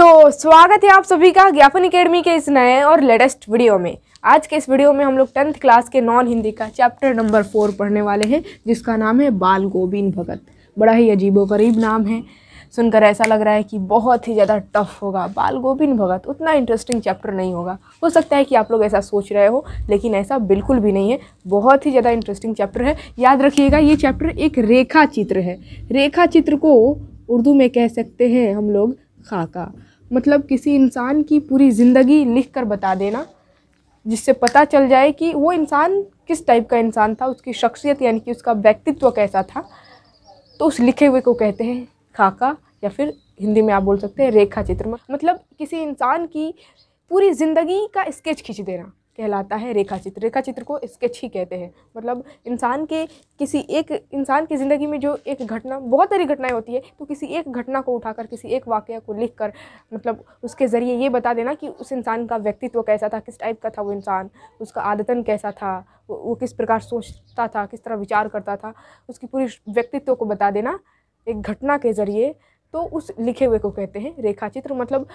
तो स्वागत है आप सभी का ज्ञापन एकेडमी के इस नए और लेटेस्ट वीडियो में आज के इस वीडियो में हम लोग टेंथ क्लास के नॉन हिंदी का चैप्टर नंबर फोर पढ़ने वाले हैं जिसका नाम है बाल गोविंद भगत बड़ा ही अजीबोगरीब नाम है सुनकर ऐसा लग रहा है कि बहुत ही ज़्यादा टफ होगा बाल गोविंद भगत उतना इंटरेस्टिंग चैप्टर नहीं होगा हो सकता है कि आप लोग ऐसा सोच रहे हो लेकिन ऐसा बिल्कुल भी नहीं है बहुत ही ज़्यादा इंटरेस्टिंग चैप्टर है याद रखिएगा ये चैप्टर एक रेखा चित्र है रेखा चित्र को उर्दू में कह सकते हैं हम लोग खाका मतलब किसी इंसान की पूरी ज़िंदगी लिख कर बता देना जिससे पता चल जाए कि वो इंसान किस टाइप का इंसान था उसकी शख्सियत यानी कि उसका व्यक्तित्व कैसा था तो उस लिखे हुए को कहते हैं खाका या फिर हिंदी में आप बोल सकते हैं रेखा चित्र मतलब किसी इंसान की पूरी ज़िंदगी का स्केच खींच देना कहलाता है रेखा चित्र रेखा चित्र को स्केच ही कहते हैं मतलब इंसान के किसी एक इंसान की ज़िंदगी में जो एक घटना बहुत सारी घटनाएं होती है तो किसी एक घटना को उठाकर किसी एक वाक्य को लिख कर मतलब उसके ज़रिए ये बता देना कि उस इंसान का व्यक्तित्व कैसा था किस टाइप का था वो इंसान उसका आदतन कैसा था वो किस प्रकार सोचता था किस तरह विचार करता था उसकी पूरी व्यक्तित्व को बता देना एक घटना के ज़रिए तो उस लिखे हुए को कहते हैं रेखा चित्र मतलब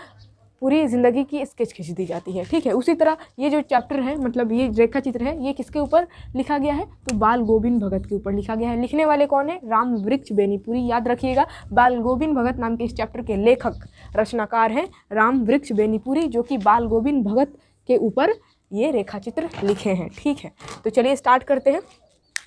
पूरी ज़िंदगी की स्केच खींच दी जाती है ठीक है उसी तरह ये जो चैप्टर है मतलब ये रेखा चित्र है ये किसके ऊपर लिखा गया है तो बाल गोविंद भगत के ऊपर लिखा गया है लिखने वाले कौन है राम वृक्ष बेनीपुरी याद रखिएगा बाल गोविंद भगत नाम के इस चैप्टर के लेखक रचनाकार हैं राम वृक्ष बेनीपुरी जो कि बाल गोविंद भगत के ऊपर ये रेखा चित्र लिखे हैं ठीक है तो चलिए स्टार्ट करते हैं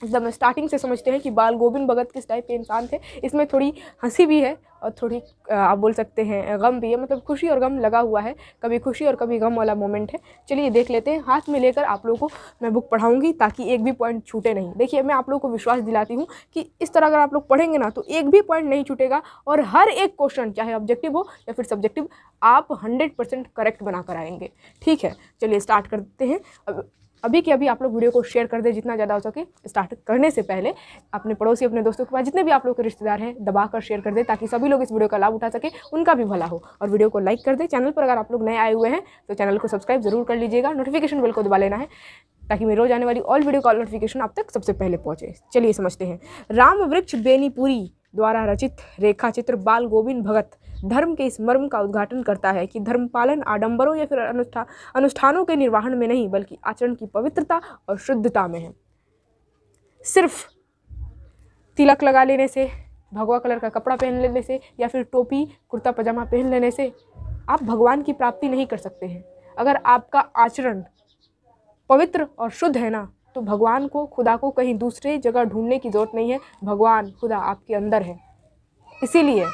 एकदम मतलब स्टार्टिंग से समझते हैं कि बाल गोविंद भगत किस टाइप के इंसान थे इसमें थोड़ी हंसी भी है और थोड़ी आप बोल सकते हैं गम भी है मतलब खुशी और गम लगा हुआ है कभी खुशी और कभी गम वाला मोमेंट है चलिए देख लेते हैं हाथ में लेकर आप लोगों को मैं बुक पढ़ाऊँगी ताकि एक भी पॉइंट छूटे नहीं देखिए मैं आप लोग को विश्वास दिलाती हूँ कि इस तरह अगर आप लोग पढ़ेंगे ना तो एक भी पॉइंट नहीं छूटेगा और हर एक क्वेश्चन चाहे ऑब्जेक्टिव हो या फिर सब्जेक्टिव आप हंड्रेड करेक्ट बनाकर आएंगे ठीक है चलिए स्टार्ट करते हैं अब अभी के अभी आप लोग वीडियो को शेयर कर दें जितना ज़्यादा हो सके स्टार्ट करने से पहले अपने पड़ोसी अपने दोस्तों के पास जितने भी आप लोग के रिश्तेदार हैं दबा कर शेयर कर दें ताकि सभी लोग इस वीडियो का लाभ उठा सके उनका भी भला हो और वीडियो को लाइक कर दें चैनल पर अगर आप लोग नए आए हुए हैं तो चैनल को सब्सक्राइब जरूर कर लीजिएगा नोटिफिकेशन बिल को दबा लेना है ताकि मेरी रोज आने वाली ऑल वीडियो कॉल नोटिफिकेशन आप तक सबसे पहले पहुँचे चलिए समझते हैं राम वृक्ष बेनीपुरी द्वारा रचित रेखा चित्र बाल गोविंद भगत धर्म के इस मर्म का उद्घाटन करता है कि धर्म पालन आडंबरों या फिर अनुष्ठा अनुष्ठानों के निर्वाहन में नहीं बल्कि आचरण की पवित्रता और शुद्धता में है सिर्फ तिलक लगा लेने से भगवा कलर का कपड़ा पहन लेने से या फिर टोपी कुर्ता पजामा पहन लेने से आप भगवान की प्राप्ति नहीं कर सकते हैं अगर आपका आचरण पवित्र और शुद्ध है ना तो भगवान को खुदा को कहीं दूसरे जगह ढूंढने की ज़रूरत नहीं है भगवान खुदा आपके अंदर है इसीलिए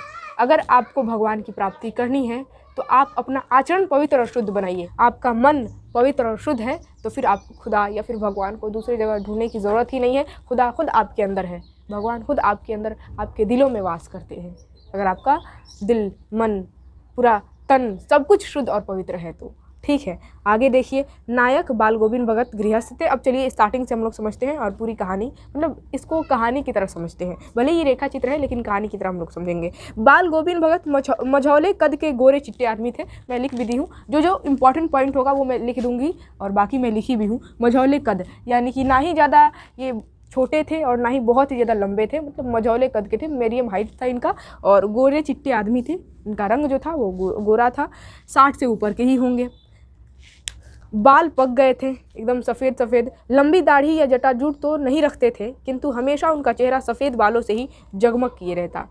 अगर आपको भगवान की प्राप्ति करनी है तो आप अपना आचरण पवित्र और शुद्ध बनाइए आपका मन पवित्र और शुद्ध है तो फिर आप खुदा या फिर भगवान को दूसरी जगह ढूंढने की ज़रूरत ही नहीं है खुदा खुद आपके अंदर है भगवान खुद आपके अंदर आपके दिलों में वास करते हैं अगर आपका दिल मन पूरा तन सब कुछ शुद्ध और पवित्र है तो ठीक है आगे देखिए नायक बाल गोविंद भगत गृहस्थ थे अब चलिए स्टार्टिंग से हम लोग समझते हैं और पूरी कहानी मतलब इसको कहानी की तरह समझते हैं भले ही रेखा चित्र है लेकिन कहानी की तरह हम लोग समझेंगे बाल गोविंद भगत मझौले कद के गोरे चिट्टे आदमी थे मैं लिख भी दी हूँ जो जो इंपॉर्टेंट पॉइंट होगा वो मैं लिख दूँगी और बाकी मैं लिखी भी हूँ मझौले कद यानी कि ना ही ज़्यादा ये छोटे थे और ना ही बहुत ही ज़्यादा लंबे थे मतलब मझौले कद के थे मेरियम हाइट था इनका और गोरे चिट्टे आदमी थे इनका रंग जो था वो गो, गोरा था साठ से ऊपर के ही होंगे बाल पक गए थे एकदम सफ़ेद सफ़ेद लंबी दाढ़ी या जटाजूट तो नहीं रखते थे किंतु हमेशा उनका चेहरा सफ़ेद बालों से ही जगमग किए रहता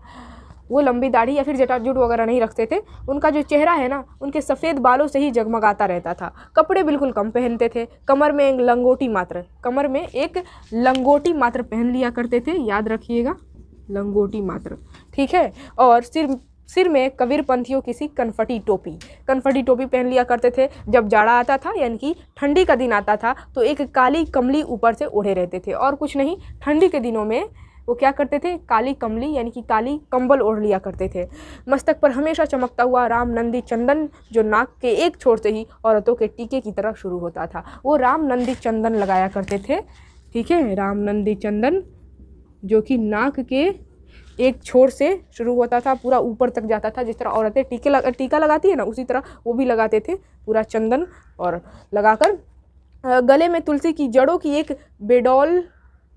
वो लंबी दाढ़ी या फिर जटाजूट वगैरह नहीं रखते थे उनका जो चेहरा है ना उनके सफ़ेद बालों से ही जगमगाता रहता था कपड़े बिल्कुल कम पहनते थे कमर में एक लंगोटी मात्र कमर में एक लंगोटी मात्र पहन लिया करते थे याद रखिएगा लंगोटी मात्र ठीक है और सिर सिर में कबीर पंथियों की सी कन्फटी टोपी कनफटी टोपी पहन लिया करते थे जब जाड़ा आता था यानी कि ठंडी का दिन आता था तो एक काली कमली ऊपर से ओढ़े रहते थे और कुछ नहीं ठंडी के दिनों में वो क्या करते थे काली कमली यानी कि काली कंबल ओढ़ लिया करते थे मस्तक पर हमेशा चमकता हुआ राम नंदी चंदन जो नाक के एक छोर से ही औरतों के टीके की तरह शुरू होता था वो राम नंदी चंदन लगाया करते थे ठीक है राम नंदी चंदन जो कि नाक के एक छोर से शुरू होता था पूरा ऊपर तक जाता था जिस तरह औरतें टीके लग, टीका लगाती है ना उसी तरह वो भी लगाते थे पूरा चंदन और लगाकर गले में तुलसी की जड़ों की एक बेडोल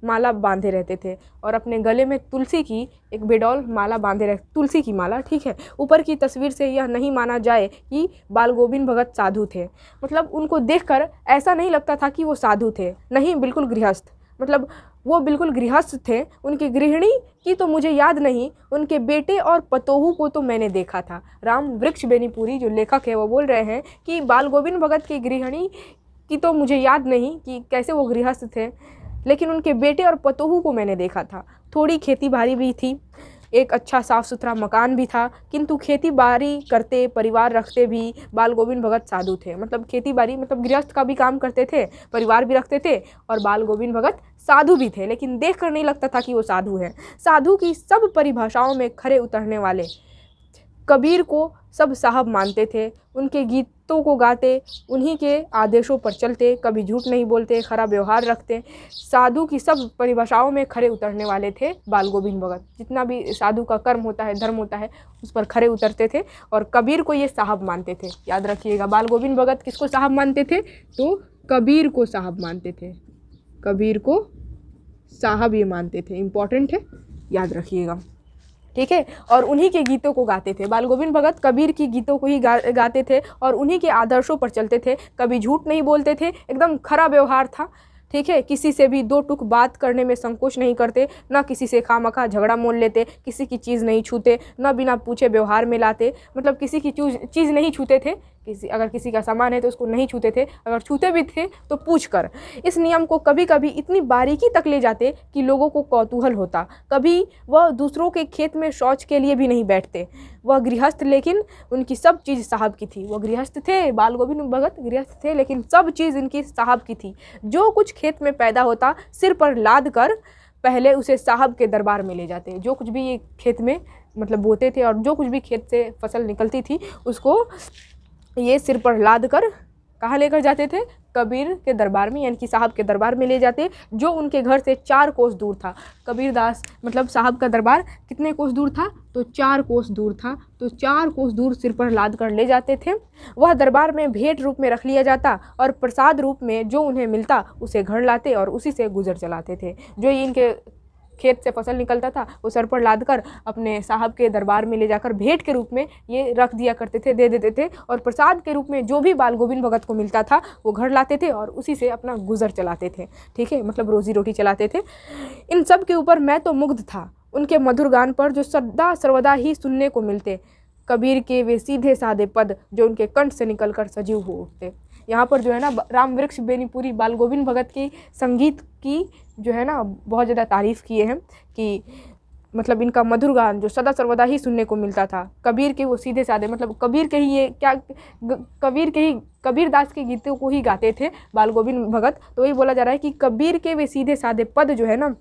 माला बांधे रहते थे और अपने गले में तुलसी की एक बेडोल माला बांधे रह तुलसी की माला ठीक है ऊपर की तस्वीर से यह नहीं माना जाए कि बाल गोविंद भगत साधु थे मतलब उनको देखकर ऐसा नहीं लगता था कि वो साधु थे नहीं बिल्कुल गृहस्थ मतलब वो बिल्कुल गृहस्थ थे उनकी गृहिणी की तो मुझे याद नहीं उनके बेटे और पतोहू को तो मैंने देखा था राम वृक्ष बेनीपुरी जो लेखक है वो बोल रहे हैं कि बाल गोविंद भगत की गृहिणी की तो मुझे याद नहीं कि कैसे वो गृहस्थ थे लेकिन उनके बेटे और पतोहू को मैंने देखा था थोड़ी खेती भी थी एक अच्छा साफ़ सुथरा मकान भी था किंतु खेती बाड़ी करते परिवार रखते भी बाल गोविंद भगत साधु थे मतलब खेती बाड़ी मतलब गृहस्थ का भी काम करते थे परिवार भी रखते थे और बाल गोविंद भगत साधु भी थे लेकिन देख कर नहीं लगता था कि वो साधु हैं साधु की सब परिभाषाओं में खड़े उतरने वाले कबीर को सब साहब मानते थे उनके गीतों को गाते उन्हीं के आदेशों पर चलते कभी झूठ नहीं बोलते खरा व्यवहार रखते साधु की सब परिभाषाओं में खड़े उतरने वाले थे बाल गोविंद भगत जितना भी साधु का कर्म होता है धर्म होता है उस पर खड़े उतरते थे और कबीर को ये साहब मानते थे याद रखिएगा बाल गोविंद भगत किसको साहब मानते थे तो कबीर को साहब मानते थे कबीर को साहब ये मानते थे इम्पॉर्टेंट है याद रखिएगा ठीक है और उन्हीं के गीतों को गाते थे बाल गोविंद भगत कबीर की गीतों को ही गा, गाते थे और उन्हीं के आदर्शों पर चलते थे कभी झूठ नहीं बोलते थे एकदम खरा व्यवहार था ठीक है किसी से भी दो टुक बात करने में संकोच नहीं करते ना किसी से खा मखा झगड़ा मोल लेते किसी की चीज़ नहीं छूते ना बिना पूछे व्यवहार में लाते मतलब किसी की चीज़ नहीं छूते थे किसी अगर किसी का सामान है तो उसको नहीं छूते थे अगर छूते भी थे तो पूछ कर इस नियम को कभी कभी इतनी बारीकी तक ले जाते कि लोगों को कौतूहल होता कभी वह दूसरों के खेत में शौच के लिए भी नहीं बैठते वह गृहस्थ लेकिन उनकी सब चीज़ साहब की थी वह गृहस्थ थे बाल गोविंद भगत गृहस्थ थे लेकिन सब चीज़ इनकी साहब की थी जो कुछ खेत में पैदा होता सिर पर लाद कर पहले उसे साहब के दरबार में ले जाते जो कुछ भी ये खेत में मतलब बोते थे और जो कुछ भी खेत से फसल निकलती थी उसको ये सिर पर लाद कर कहाँ लेकर जाते थे कबीर के दरबार में यानी कि साहब के दरबार में ले जाते जो उनके घर से चार कोस दूर था कबीर दास मतलब साहब का दरबार कितने कोस दूर था तो चार कोस दूर था तो चार कोस दूर सिर पर लाद कर ले जाते थे वह दरबार में भेंट रूप में रख लिया जाता और प्रसाद रूप में जो उन्हें मिलता उसे घर लाते और उसी से गुजर चलाते थे जो इनके खेत से फसल निकलता था वो सर पर लाद कर अपने साहब के दरबार में ले जाकर भेंट के रूप में ये रख दिया करते थे दे देते थे और प्रसाद के रूप में जो भी बाल गोविंद भगत को मिलता था वो घर लाते थे और उसी से अपना गुजर चलाते थे ठीक है मतलब रोजी रोटी चलाते थे इन सब के ऊपर मैं तो मुग्ध था उनके मधुर गान पर जो सदा सर्वदा ही सुनने को मिलते कबीर के वे सीधे साधे पद जो उनके कंठ से निकलकर सजीव हो उठते यहाँ पर जो है ना राम वृक्ष बेनीपुरी बाल गोविंद भगत की संगीत की जो है ना बहुत ज़्यादा तारीफ़ किए हैं कि मतलब इनका मधुर गान जो सदा सर्वदा ही सुनने को मिलता था कबीर के वो सीधे साधे मतलब कबीर के ही ये क्या कबीर के ही कबीर दास के गीतों को ही गाते थे बाल गोविंद भगत तो वही बोला जा रहा है कि कबीर के वे सीधे साधे पद जो है ना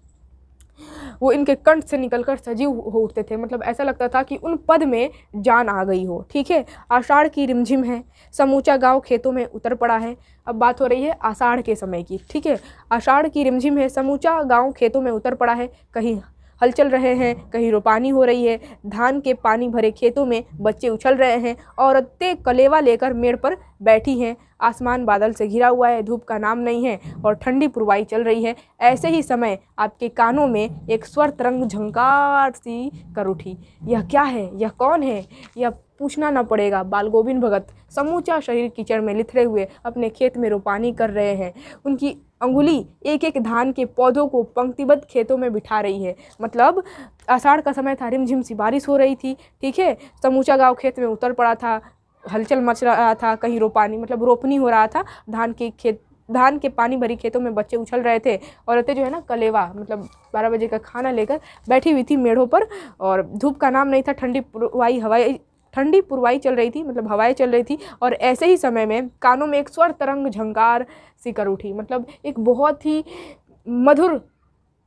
वो इनके कंठ से निकलकर सजीव हो उठते थे मतलब ऐसा लगता था कि उन पद में जान आ गई हो ठीक है आषाढ़ की रिमझिम है समूचा गांव खेतों में उतर पड़ा है अब बात हो रही है आषाढ़ के समय की ठीक है आषाढ़ की रिमझिम है समूचा गांव खेतों में उतर पड़ा है कहीं हल चल रहे हैं कहीं रोपानी हो रही है धान के पानी भरे खेतों में बच्चे उछल रहे हैं औरतें कलेवा लेकर मेड़ पर बैठी हैं आसमान बादल से घिरा हुआ है धूप का नाम नहीं है और ठंडी पुरवाई चल रही है ऐसे ही समय आपके कानों में एक स्वर तरंग झंकार सी कर उठी यह क्या है यह कौन है यह पूछना न पड़ेगा बाल गोविंद भगत समूचा शरीर कीचड़ में लिथरे हुए अपने खेत में रोपानी कर रहे हैं उनकी अंगुली एक एक धान के पौधों को पंक्तिबद्ध खेतों में बिठा रही है मतलब आषाढ़ का समय था रिमझिम सी बारिश हो रही थी ठीक है समूचा गांव खेत में उतर पड़ा था हलचल मच रहा था कहीं रोपानी मतलब रोपनी हो रहा था धान के खेत धान के पानी भरी खेतों में बच्चे उछल रहे थे औरतें जो है ना कलेवा मतलब बारह बजे का खाना लेकर बैठी हुई थी मेढ़ों पर और धूप का नाम नहीं था ठंडी वाई हवाई ठंडी पुरवाई चल रही थी मतलब हवाएं चल रही थी और ऐसे ही समय में कानों में एक स्वर तरंग झंकार सी कर उठी मतलब एक बहुत ही मधुर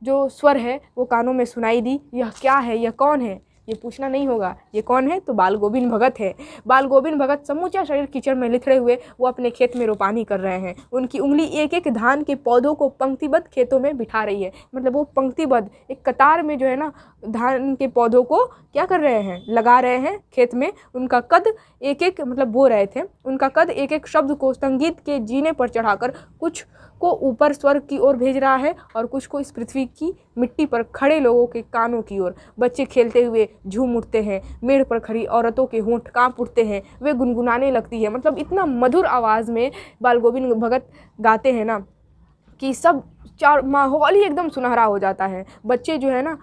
जो स्वर है वो कानों में सुनाई दी यह क्या है यह कौन है ये पूछना नहीं होगा ये कौन है तो बाल गोविंद भगत है बाल गोविंद भगत समूचा शरीर कीचड़ में लिथड़े हुए वो अपने खेत में रोपानी कर रहे हैं उनकी उंगली एक एक धान के पौधों को पंक्तिबद्ध खेतों में बिठा रही है मतलब वो पंक्तिबद्ध एक कतार में जो है ना धान के पौधों को क्या कर रहे हैं लगा रहे हैं खेत में उनका कद एक एक मतलब बो रहे थे उनका कद एक एक शब्द को संगीत के जीने पर चढ़ाकर कुछ को ऊपर स्वर्ग की ओर भेज रहा है और कुछ को इस पृथ्वी की मिट्टी पर खड़े लोगों के कानों की ओर बच्चे खेलते हुए झूम उठते हैं मेड़ पर खड़ी औरतों के होंठ कांप उठते हैं वे गुनगुनाने लगती है मतलब इतना मधुर आवाज़ में बाल गोविंद भगत गाते हैं ना कि सब चार माहौल ही एकदम सुनहरा हो जाता है बच्चे जो है ना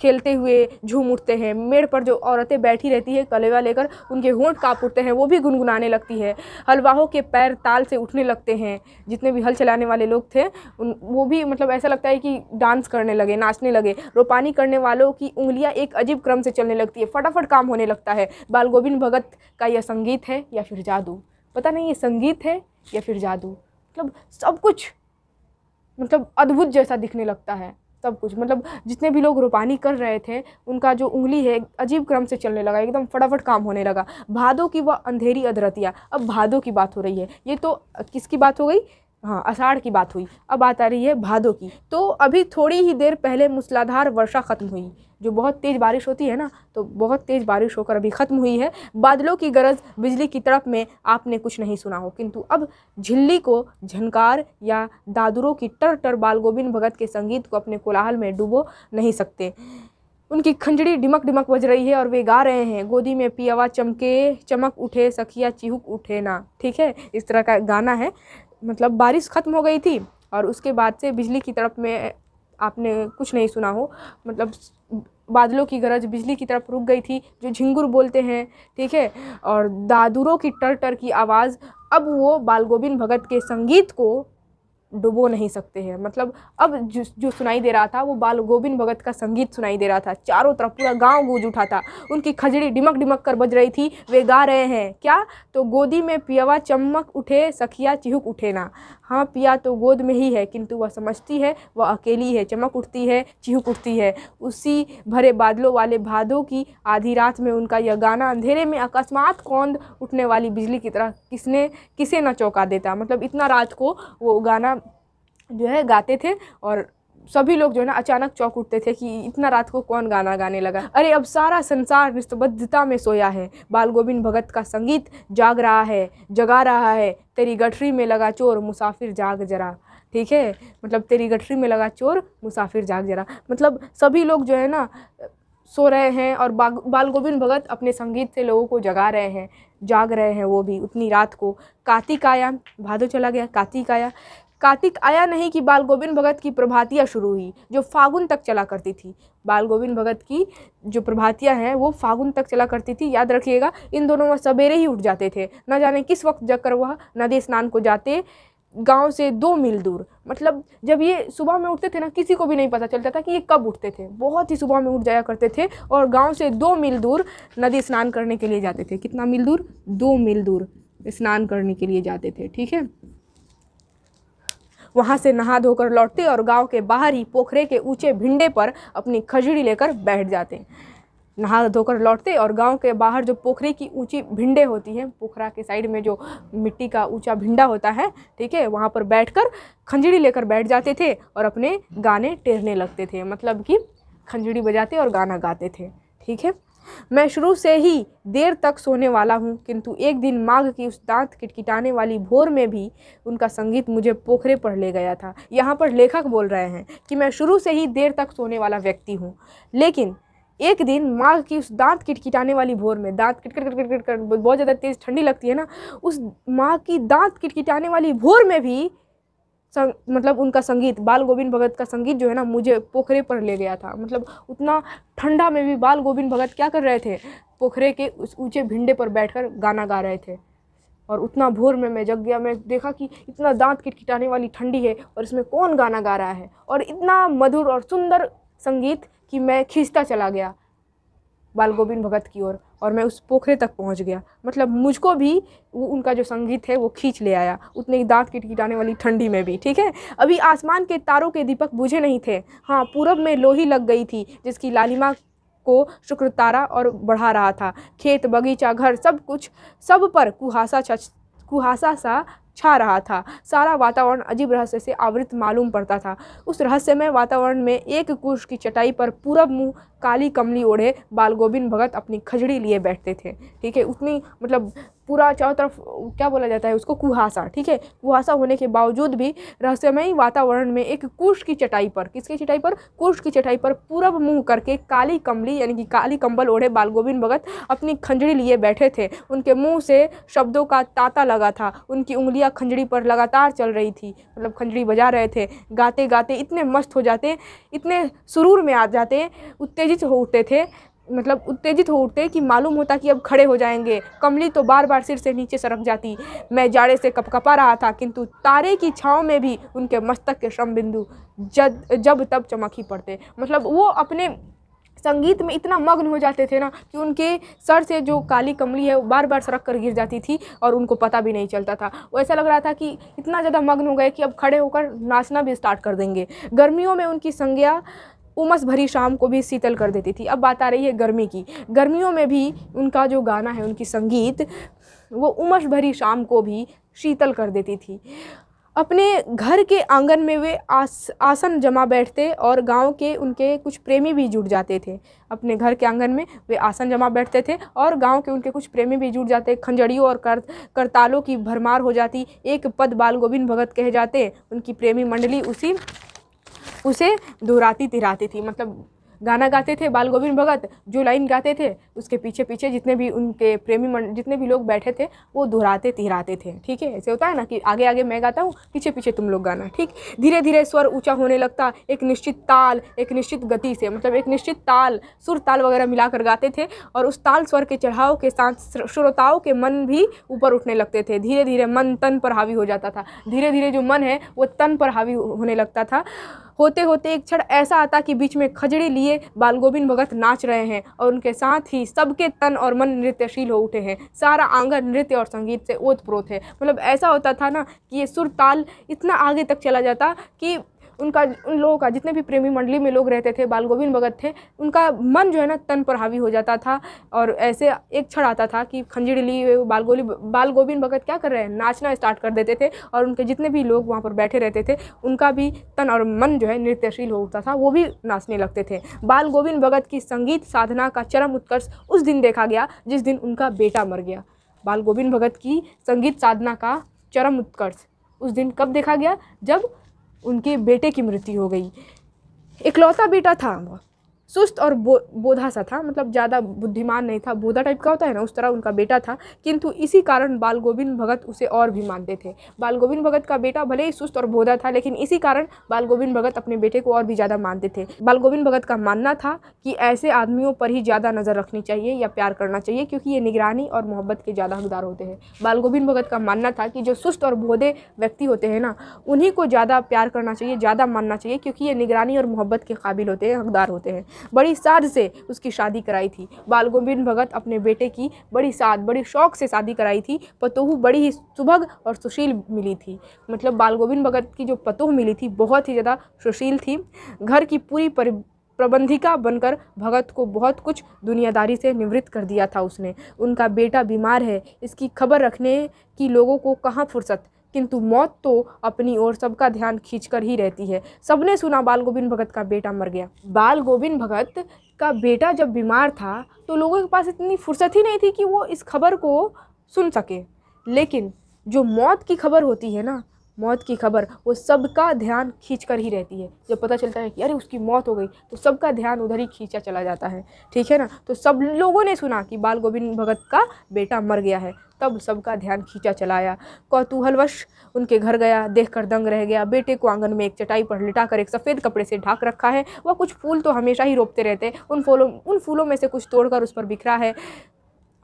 खेलते हुए झूम उठते हैं मेड़ पर जो औरतें बैठी रहती है कलेवा लेकर उनके होंठ काँप उठते हैं वो भी गुनगुनाने लगती है हलवाहों के पैर ताल से उठने लगते हैं जितने भी हल चलाने वाले लोग थे उन वो भी मतलब ऐसा लगता है कि डांस करने लगे नाचने लगे रोपानी करने वालों की उंगलियाँ एक अजीब क्रम से चलने लगती है फटाफट काम होने लगता है बाल गोविंद भगत का यह संगीत है या फिर जादू पता नहीं ये संगीत है या फिर जादू मतलब सब कुछ मतलब अद्भुत जैसा दिखने लगता है सब कुछ मतलब जितने भी लोग रूपानी कर रहे थे उनका जो उंगली है अजीब क्रम से चलने लगा एकदम फटाफट काम होने लगा भादों की वह अंधेरी अधरतिया अब भादों की बात हो रही है ये तो किसकी बात हो गई हाँ आषाढ़ की बात हुई अब बात आ रही है भादों की तो अभी थोड़ी ही देर पहले मूसलाधार वर्षा ख़त्म हुई जो बहुत तेज़ बारिश होती है ना तो बहुत तेज़ बारिश होकर अभी ख़त्म हुई है बादलों की गरज बिजली की तरफ में आपने कुछ नहीं सुना हो किंतु अब झिल्ली को झनकार या दादुरों की टर टर बाल गोविंद भगत के संगीत को अपने कोलाहल में डूबो नहीं सकते उनकी खंजड़ी डिमक डिमक बज रही है और वे गा रहे हैं गोदी में पियावा चमके चमक उठे सखिया चिहुक उठे ना ठीक है इस तरह का गाना है मतलब बारिश ख़त्म हो गई थी और उसके बाद से बिजली की तरफ में आपने कुछ नहीं सुना हो मतलब बादलों की गरज बिजली की तरफ रुक गई थी जो झिंगुर बोलते हैं ठीक है और दादुरों की टर टर की आवाज़ अब वो बाल गोविंद भगत के संगीत को डुबो नहीं सकते हैं मतलब अब जो जो सुनाई दे रहा था वो बाल गोविंद भगत का संगीत सुनाई दे रहा था चारों तरफ पूरा गांव गूंज उठा था उनकी खजड़ी डिमक डिमक कर बज रही थी वे गा रहे हैं क्या तो गोदी में पियावा चमक उठे सखिया चिहुक उठे ना हाँ पिया तो गोद में ही है किंतु वह समझती है वह अकेली है चमक उठती है चिहुक उठती है उसी भरे बादलों वाले भादों की आधी रात में उनका यह गाना अंधेरे में अकस्मात कौंद उठने वाली बिजली की तरह किसने किसे न चौंका देता मतलब इतना रात को वो गाना जो है गाते थे और सभी लोग जो है ना अचानक चौंक उठते थे कि इतना रात को कौन गाना गाने लगा अरे अब सारा संसार निस्तबद्धता में सोया है बाल गोविंद भगत का संगीत जाग रहा है जगा रहा है तेरी गठरी में लगा चोर मुसाफिर जाग जरा ठीक है मतलब तेरी गठरी में लगा चोर मुसाफिर जाग जरा मतलब सभी लोग जो है ना सो रहे हैं और बाल गोविंद भगत अपने संगीत से लोगों को जगा रहे हैं जाग रहे हैं वो भी उतनी रात को कातिक आया भादो चला गया कातिक आया कार्तिक आया नहीं कि बाल गोविंद भगत की प्रभातियाँ शुरू हुई जो फागुन तक चला करती थी बाल गोविंद भगत की जो प्रभातियाँ हैं वो फागुन तक चला करती थी याद रखिएगा इन दोनों वह सवेरे ही उठ जाते थे न जाने किस वक्त जाकर वह नदी स्नान को जाते गांव से दो मील दूर मतलब जब ये सुबह में उठते थे ना किसी को भी नहीं पता चलता था कि ये कब उठते थे बहुत ही सुबह में उठ जाया करते थे और गांव से दो मील दूर नदी स्नान करने के लिए जाते थे कितना मील दूर दो मील दूर स्नान करने के लिए जाते थे ठीक है वहाँ से नहा धोकर लौटते और गांव के बाहर ही पोखरे के ऊंचे भिंडे पर अपनी खजड़ी लेकर बैठ जाते नहा धोकर लौटते और गांव के बाहर जो पोखरे की ऊंची भिंडे होती हैं पोखरा के साइड में जो मिट्टी का ऊंचा भिंडा होता है ठीक है वहाँ पर बैठकर खंजड़ी लेकर बैठ जाते थे और अपने गाने टेरने लगते थे मतलब कि खंजड़ी बजाते और गाना गाते थे ठीक है मैं शुरू से ही देर तक सोने वाला हूँ किंतु एक दिन माघ की उस दांत किटकिटाने वाली भोर में भी उनका संगीत मुझे पोखरे पर ले गया था यहाँ पर लेखक बोल रहे हैं कि मैं शुरू से ही देर तक सोने वाला व्यक्ति हूँ लेकिन एक दिन माघ की उस दांत किटकिटाने वाली भोर में दांत किटकिट किटकिट किटकिट बहुत ज़्यादा तेज़ ठंडी लगती है ना उस माघ की दांत किटकिटाने वाली भोर में भी संग मतलब उनका संगीत बाल गोविंद भगत का संगीत जो है ना मुझे पोखरे पर ले गया था मतलब उतना ठंडा में भी बाल गोविंद भगत क्या कर रहे थे पोखरे के उस ऊँचे भिंडे पर बैठकर गाना गा रहे थे और उतना भोर में मैं जग गया मैं देखा कि इतना दांत किटकिटाने वाली ठंडी है और इसमें कौन गाना गा रहा है और इतना मधुर और सुंदर संगीत कि मैं खींचता चला गया बाल गोविंद भगत की ओर और मैं उस पोखरे तक पहुंच गया मतलब मुझको भी वो उनका जो संगीत है वो खींच ले आया उतने ही दांत किटकिटाने वाली ठंडी में भी ठीक है अभी आसमान के तारों के दीपक बुझे नहीं थे हाँ पूरब में लोही लग गई थी जिसकी लालिमा को शुक्र तारा और बढ़ा रहा था खेत बगीचा घर सब कुछ सब पर कुहासा छ कुहासा सा छा रहा था सारा वातावरण अजीब रहस्य से आवृत मालूम पड़ता था उस रहस्यमय वातावरण में एक कुश की चटाई पर पूरब मुँह काली कमली ओढ़े बाल गोविंद भगत अपनी खजड़ी लिए बैठते थे ठीक है उतनी मतलब पूरा चारों तरफ क्या बोला जाता है उसको कुहासा ठीक है कुहासा होने के बावजूद भी रहस्यमयी वातावरण में एक कुश की चटाई पर किसकी चटाई पर कुश की चटाई पर पूरब मुंह करके काली कमली यानी कि काली कंबल ओढ़े बाल गोविंद भगत अपनी खंजड़ी लिए बैठे थे उनके मुंह से शब्दों का तांता लगा था उनकी उंगलियाँ पूजा खंजड़ी पर लगातार चल रही थी मतलब खंजड़ी बजा रहे थे गाते गाते इतने मस्त हो जाते इतने सुरूर में आ जाते उत्तेजित हो उठते थे मतलब उत्तेजित हो उठते कि मालूम होता कि अब खड़े हो जाएंगे कमली तो बार बार सिर से नीचे सरक जाती मैं जाड़े से कपकपा रहा था किंतु तारे की छाँव में भी उनके मस्तक के श्रम बिंदु जब तब चमक ही पड़ते मतलब वो अपने संगीत में इतना मग्न हो जाते थे ना कि उनके सर से जो काली कमली है वो बार बार सरक कर गिर जाती थी और उनको पता भी नहीं चलता था वो ऐसा लग रहा था कि इतना ज़्यादा मग्न हो गए कि अब खड़े होकर नाचना भी स्टार्ट कर देंगे गर्मियों में उनकी संज्ञा उमस भरी शाम को भी शीतल कर देती थी अब बात आ रही है गर्मी की गर्मियों में भी उनका जो गाना है उनकी संगीत वो उमस भरी शाम को भी शीतल कर देती थी अपने घर के आंगन में वे आस आसन जमा बैठते और गांव के उनके कुछ प्रेमी भी जुट जाते थे अपने घर के आंगन में वे आसन जमा बैठते थे और गांव के उनके कुछ प्रेमी भी जुट जाते खंजड़ियों और कर करतालों की भरमार हो जाती एक पद बाल गोविंद भगत कहे जाते उनकी प्रेमी मंडली उसी उसे दोहराती तिराती थी मतलब गाना गाते थे बाल गोविंद भगत जो लाइन गाते थे उसके पीछे पीछे जितने भी उनके प्रेमी मंड जितने भी लोग बैठे थे वो दोहराते तिहराते थे ठीक है ऐसे होता है ना कि आगे आगे मैं गाता हूँ पीछे पीछे तुम लोग गाना ठीक धीरे धीरे स्वर ऊँचा होने लगता एक निश्चित ताल एक निश्चित गति से मतलब एक निश्चित ताल सुर ताल वगैरह मिलाकर गाते थे और उस ताल स्वर के चढ़ाव के साथ श्रोताओं के मन भी ऊपर उठने लगते थे धीरे धीरे मन तन पर हावी हो जाता था धीरे धीरे जो मन है वो तन पर हावी होने लगता था होते होते एक क्षण ऐसा आता कि बीच में खजड़ी लिए बाल गोविंद भगत नाच रहे हैं और उनके साथ ही सबके तन और मन नृत्यशील हो उठे हैं सारा आंगन नृत्य और संगीत से ओत प्रोत है मतलब ऐसा होता था ना कि ये सुर ताल इतना आगे तक चला जाता कि उनका उन लोगों का जितने भी प्रेमी मंडली में लोग रहते थे बाल गोविंद भगत थे उनका मन जो है ना तन पर हावी हो जाता था और ऐसे एक क्षण आता था कि खंजड़ी ली बाल गोली बाल गोविंद भगत क्या कर रहे हैं नाचना स्टार्ट कर देते थे और उनके जितने भी लोग वहाँ पर बैठे रहते थे उनका भी तन और मन जो है नृत्यशील हो उठता था वो भी नाचने लगते थे बाल गोविंद भगत की संगीत साधना का चरम उत्कर्ष उस दिन देखा गया जिस दिन उनका बेटा मर गया बाल गोविंद भगत की संगीत साधना का चरम उत्कर्ष उस दिन कब देखा गया जब उनके बेटे की मृत्यु हो गई इकलौता बेटा था वह सुस्त और बो बोधा सा था मतलब ज़्यादा बुद्धिमान नहीं था बोधा टाइप का होता है ना उस तरह उनका बेटा था किंतु इसी कारण बाल गोविंद भगत उसे और भी मानते थे बाल गोविंद भगत का बेटा भले ही सुस्त और बोधा था लेकिन इसी कारण बाल गोविंद भगत अपने बेटे को और भी ज़्यादा मानते थे बाल गोविंद भगत का मानना था कि ऐसे आदमियों पर ही ज़्यादा नज़र रखनी चाहिए या प्यार करना चाहिए क्योंकि ये निगरानी और मोहब्बत के ज़्यादा हकदार होते हैं बाल गोविंद भगत का मानना था कि जो सुस्त और बोधे व्यक्ति होते हैं ना उन्हीं को ज़्यादा प्यार करना चाहिए ज़्यादा मानना चाहिए क्योंकि ये निगरानी और मोहब्बत के काबिल होते हैं हकदार होते हैं बड़ी साध से उसकी शादी कराई थी बाल गोविंद भगत अपने बेटे की बड़ी साद बड़ी शौक से शादी कराई थी पतोह बड़ी ही सुभग और सुशील मिली थी मतलब बाल गोविंद भगत की जो पतोह मिली थी बहुत ही ज़्यादा सुशील थी घर की पूरी परि प्रबंधिका बनकर भगत को बहुत कुछ दुनियादारी से निवृत्त कर दिया था उसने उनका बेटा बीमार है इसकी खबर रखने की लोगों को कहाँ फुर्सत किंतु मौत तो अपनी ओर सबका ध्यान खींचकर ही रहती है सबने सुना बाल गोविंद भगत का बेटा मर गया बाल गोविंद भगत का बेटा जब बीमार था तो लोगों के पास इतनी फुर्सत ही नहीं थी कि वो इस खबर को सुन सके लेकिन जो मौत की खबर होती है ना मौत की खबर वो सबका ध्यान खींच कर ही रहती है जब पता चलता है कि अरे उसकी मौत हो गई तो सबका ध्यान उधर ही खींचा चला जाता है ठीक है ना तो सब लोगों ने सुना कि बाल गोविंद भगत का बेटा मर गया है तब सबका ध्यान खींचा चलाया कौतूहलवश उनके घर गया देखकर दंग रह गया बेटे को आंगन में एक चटाई पर लिटा कर एक सफ़ेद कपड़े से ढाक रखा है वह कुछ फूल तो हमेशा ही रोपते रहते उन फूलों उन फूलों में से कुछ तोड़कर उस पर बिखरा है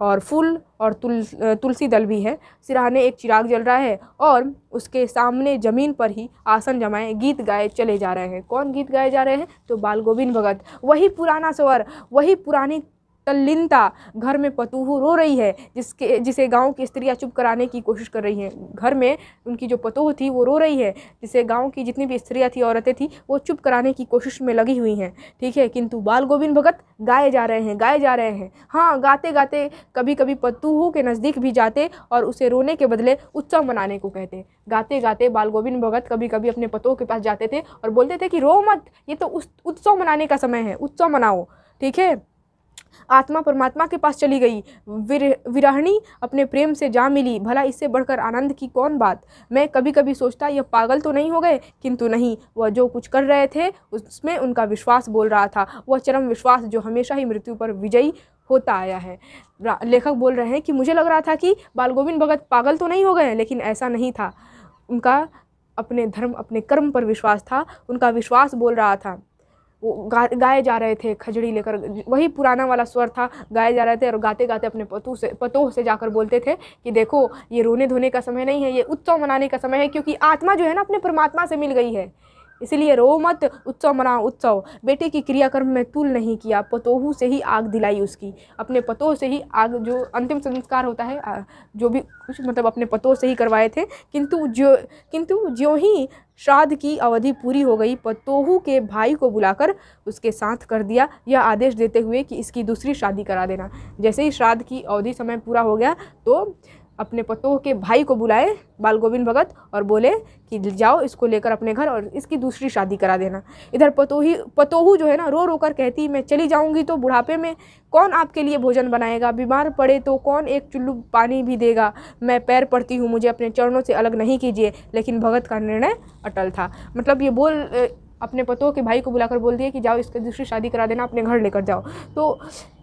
और फूल और तुल तुलसी दल भी है सिराहाने एक चिराग जल रहा है और उसके सामने ज़मीन पर ही आसन जमाए गीत गाए चले जा रहे हैं कौन गीत गाए जा रहे हैं तो बाल गोविंद भगत वही पुराना स्वर वही पुरानी तल्लिनता घर में पतूहू रो रही है जिसके जिसे गांव की स्त्रियां चुप कराने की कोशिश कर रही हैं घर में उनकी जो पतूह थी वो रो रही है जिसे गांव की जितनी भी स्त्रियां थी औरतें थी वो चुप कराने की कोशिश में लगी हुई हैं ठीक है किंतु बाल गोविंद भगत गाए जा रहे हैं गाए जा रहे हैं हाँ गाते गाते कभी कभी पतूहू के नज़दीक भी जाते और उसे रोने के बदले उत्सव मनाने को कहते गाते गाते बाल गोविंद भगत कभी कभी अपने पतोह के पास जाते थे और बोलते थे कि रो मत ये तो उत्सव मनाने का समय है उत्सव मनाओ ठीक है आत्मा परमात्मा के पास चली गई विर, विराहणी अपने प्रेम से जा मिली भला इससे बढ़कर आनंद की कौन बात मैं कभी कभी सोचता यह पागल तो नहीं हो गए किंतु नहीं वह जो कुछ कर रहे थे उसमें उनका विश्वास बोल रहा था वह चरम विश्वास जो हमेशा ही मृत्यु पर विजयी होता आया है लेखक बोल रहे हैं कि मुझे लग रहा था कि बाल गोविंद भगत पागल तो नहीं हो गए लेकिन ऐसा नहीं था उनका अपने धर्म अपने कर्म पर विश्वास था उनका विश्वास बोल रहा था वो गा, गाए जा रहे थे खजड़ी लेकर वही पुराना वाला स्वर था गाए जा रहे थे और गाते गाते अपने पतों से पतोह से जाकर बोलते थे कि देखो ये रोने धोने का समय नहीं है ये उत्सव मनाने का समय है क्योंकि आत्मा जो है ना अपने परमात्मा से मिल गई है इसलिए रो मत उत्सव मना उत्सव बेटे की क्रियाकर्म में तुल नहीं किया पतोहू से ही आग दिलाई उसकी अपने पतोह से ही आग जो अंतिम संस्कार होता है जो भी कुछ मतलब अपने पतोह से ही करवाए थे किंतु जो किंतु जो ही श्राद्ध की अवधि पूरी हो गई पतोहू के भाई को बुलाकर उसके साथ कर दिया यह आदेश देते हुए कि इसकी दूसरी शादी करा देना जैसे ही श्राद्ध की अवधि समय पूरा हो गया तो अपने पतोह के भाई को बुलाए बाल गोविंद भगत और बोले कि जाओ इसको लेकर अपने घर और इसकी दूसरी शादी करा देना इधर पतोही पतोहू जो है ना रो रो कर कहती मैं चली जाऊंगी तो बुढ़ापे में कौन आपके लिए भोजन बनाएगा बीमार पड़े तो कौन एक चुल्लू पानी भी देगा मैं पैर पड़ती हूँ मुझे अपने चरणों से अलग नहीं कीजिए लेकिन भगत का निर्णय अटल था मतलब ये बोल अपने पतोह के भाई को बुलाकर बोल दिए कि जाओ इसकी दूसरी शादी करा देना अपने घर लेकर जाओ तो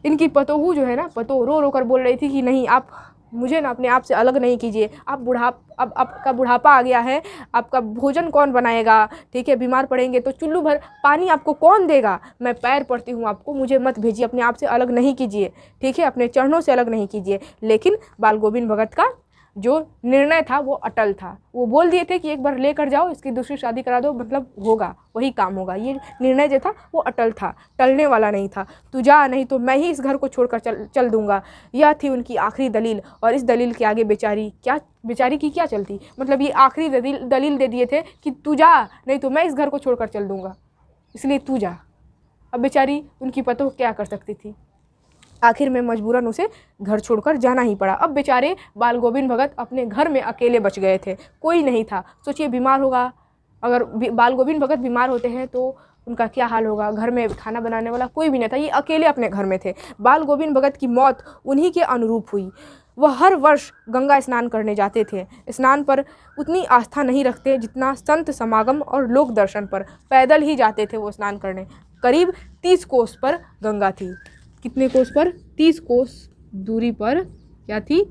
इनकी पतोहू जो है ना पतो रो रो कर बोल रही थी कि नहीं आप मुझे ना अपने आप से अलग नहीं कीजिए आप बूढ़ा अब आपका बुढ़ापा आ गया है आपका भोजन कौन बनाएगा ठीक है बीमार पड़ेंगे तो चुल्लू भर पानी आपको कौन देगा मैं पैर पड़ती हूँ आपको मुझे मत भेजिए अपने आप से अलग नहीं कीजिए ठीक है अपने चरणों से अलग नहीं कीजिए लेकिन बाल गोविंद भगत का जो निर्णय था वो अटल था वो बोल दिए थे कि एक बार लेकर जाओ इसकी दूसरी शादी करा दो मतलब होगा वही काम होगा ये निर्णय जो था वो अटल था टलने वाला नहीं था तू जा नहीं तो मैं ही इस घर को छोड़कर चल चल दूंगा यह थी उनकी आखिरी दलील और इस दलील के आगे बेचारी क्या बेचारी की क्या चलती मतलब ये आखिरी दलील दलील दे दिए थे कि तू जा नहीं तो मैं इस घर को छोड़कर चल दूँगा इसलिए तू जा अब बेचारी उनकी पतोह क्या कर सकती थी आखिर में मजबूरन उसे घर छोड़कर जाना ही पड़ा अब बेचारे बाल गोविंद भगत अपने घर में अकेले बच गए थे कोई नहीं था सोचिए बीमार होगा अगर बाल गोविंद भगत बीमार होते हैं तो उनका क्या हाल होगा घर में खाना बनाने वाला कोई भी नहीं था ये अकेले अपने घर में थे बाल गोविंद भगत की मौत उन्हीं के अनुरूप हुई वह हर वर्ष गंगा स्नान करने जाते थे स्नान पर उतनी आस्था नहीं रखते जितना संत समागम और लोक दर्शन पर पैदल ही जाते थे वो स्नान करने करीब तीस कोस पर गंगा थी कितने कोस पर तीस कोस दूरी पर क्या थी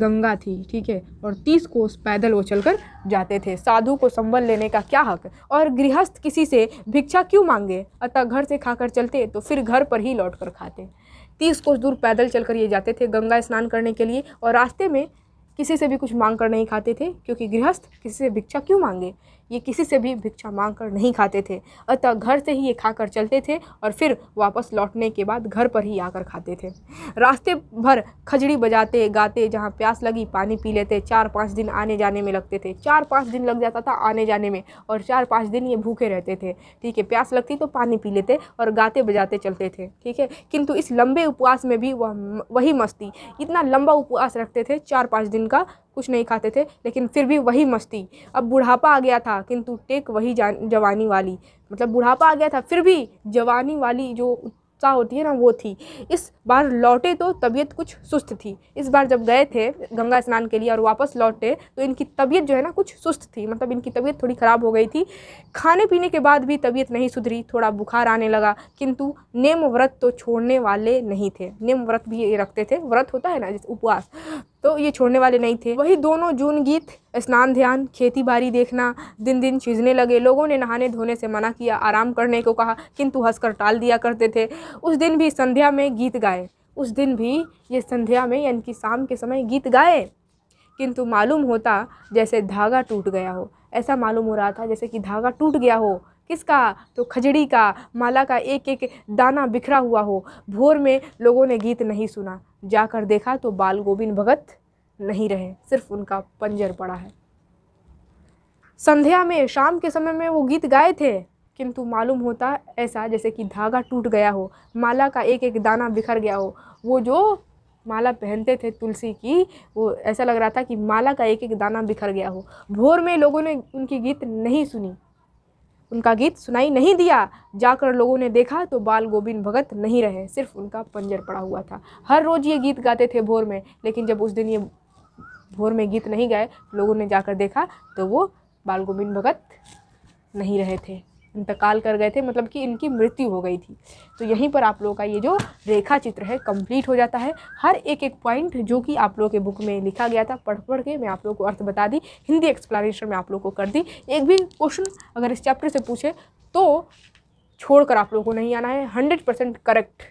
गंगा थी ठीक है और तीस कोस पैदल वो चलकर जाते थे साधु को संबल लेने का क्या हक और गृहस्थ किसी से भिक्षा क्यों मांगे अतः घर से खाकर चलते तो फिर घर पर ही लौट कर खाते तीस कोस दूर पैदल चलकर ये जाते थे गंगा स्नान करने के लिए और रास्ते में किसी से भी कुछ मांग कर नहीं खाते थे क्योंकि गृहस्थ किसी से भिक्षा क्यों मांगे ये किसी से भी भिक्षा मांग कर नहीं खाते थे अतः घर से ही ये खाकर चलते थे और फिर वापस लौटने के बाद घर पर ही आकर खाते थे रास्ते भर खजड़ी बजाते गाते जहाँ प्यास लगी पानी पी लेते चार पाँच दिन आने जाने में लगते थे चार पाँच दिन लग जाता था आने जाने में और चार पाँच दिन ये भूखे रहते थे ठीक है प्यास लगती तो पानी पी लेते और गाते बजाते चलते थे ठीक है किंतु इस लंबे उपवास में भी वह वही मस्ती इतना लंबा उपवास रखते थे चार पाँच दिन का कुछ नहीं खाते थे लेकिन फिर भी वही मस्ती अब बुढ़ापा आ गया था किंतु टेक वही जवानी वाली मतलब बुढ़ापा आ गया था फिर भी जवानी वाली जो उत्साह होती है ना वो थी इस बार लौटे तो तबीयत कुछ सुस्त थी इस बार जब गए थे गंगा स्नान के लिए और वापस लौटे तो इनकी तबीयत जो है ना कुछ सुस्त थी मतलब इनकी तबीयत थोड़ी ख़राब हो गई थी खाने पीने के बाद भी तबीयत नहीं सुधरी थोड़ा बुखार आने लगा किंतु नेम व्रत तो छोड़ने वाले नहीं थे नेम व्रत भी ये रखते थे व्रत होता है ना जैसे उपवास तो ये छोड़ने वाले नहीं थे वही दोनों जून गीत स्नान ध्यान खेती बाड़ी देखना दिन दिन चीजने लगे लोगों ने नहाने धोने से मना किया आराम करने को कहा किंतु हंसकर टाल दिया करते थे उस दिन भी संध्या में गीत गाए उस दिन भी ये संध्या में यानी कि शाम के समय गीत गाए किंतु मालूम होता जैसे धागा टूट गया हो ऐसा मालूम हो रहा था जैसे कि धागा टूट गया हो किसका तो खजड़ी का माला का एक एक दाना बिखरा हुआ हो भोर में लोगों ने गीत नहीं सुना जाकर देखा तो बाल गोविंद भगत नहीं रहे सिर्फ उनका पंजर पड़ा है संध्या में शाम के समय में वो गीत गाए थे किंतु मालूम होता ऐसा जैसे कि धागा टूट गया हो माला का एक एक दाना बिखर गया हो वो जो माला पहनते थे तुलसी की वो ऐसा लग रहा था कि माला का एक एक दाना बिखर गया हो भोर में लोगों ने उनकी गीत नहीं सुनी उनका गीत सुनाई नहीं दिया जाकर लोगों ने देखा तो बाल गोविंद भगत नहीं रहे सिर्फ उनका पंजर पड़ा हुआ था हर रोज़ ये गीत गाते थे भोर में लेकिन जब उस दिन ये भोर में गीत नहीं गाए लोगों ने जाकर देखा तो वो बाल गोविंद भगत नहीं रहे थे इंतकाल कर गए थे मतलब कि इनकी मृत्यु हो गई थी तो यहीं पर आप लोगों का ये जो रेखा चित्र है कंप्लीट हो जाता है हर एक एक पॉइंट जो कि आप लोगों के बुक में लिखा गया था पढ़ पढ़ के मैं आप लोगों को अर्थ बता दी हिंदी एक्सप्लानेशन में आप लोगों को कर दी एक भी क्वेश्चन अगर इस चैप्टर से पूछे तो छोड़कर आप लोगों को नहीं आना है हंड्रेड परसेंट करेक्ट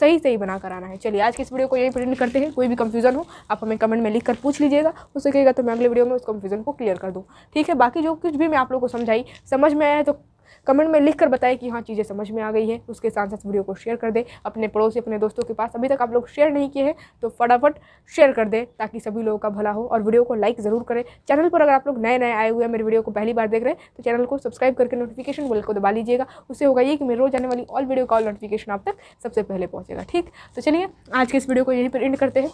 सही सही बना कर आना है चलिए आज के इस वीडियो को यही प्रिंट करते हैं कोई भी कंफ्यूजन हो आप हमें कमेंट में लिख कर पूछ लीजिएगा हो सकेगा तो मैं अगले वीडियो में उस कंफ्यूजन को क्लियर कर दूँ ठीक है बाकी जो कुछ भी मैं आप लोग को समझाई समझ में आया तो कमेंट में लिख कर बताएं कि हाँ चीज़ें समझ में आ गई हैं उसके साथ साथ वीडियो को शेयर कर दें अपने पड़ोसी अपने दोस्तों के पास अभी तक आप लोग शेयर नहीं किए हैं तो फटाफट शेयर कर दें ताकि सभी लोगों का भला हो और वीडियो को लाइक ज़रूर करें चैनल पर अगर आप लोग नए नए आए हुए हैं मेरे वीडियो को पहली बार देख रहे हैं तो चैनल को सब्सक्राइब करके नोटिफिकेशन बिल को दबा लीजिएगा उससे होगा ये कि मेरे रोज आने वाली ऑल वीडियो का ऑल नोटिफिकेशन आप तक सबसे पहले पहुँचेगा ठीक तो चलिए आज के इस वीडियो को यहीं पर एंड करते हैं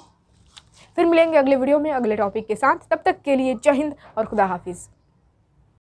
फिर मिलेंगे अगले वीडियो में अगले टॉपिक के साथ तब तक के लिए जय हिंद और खुदा हाफिज़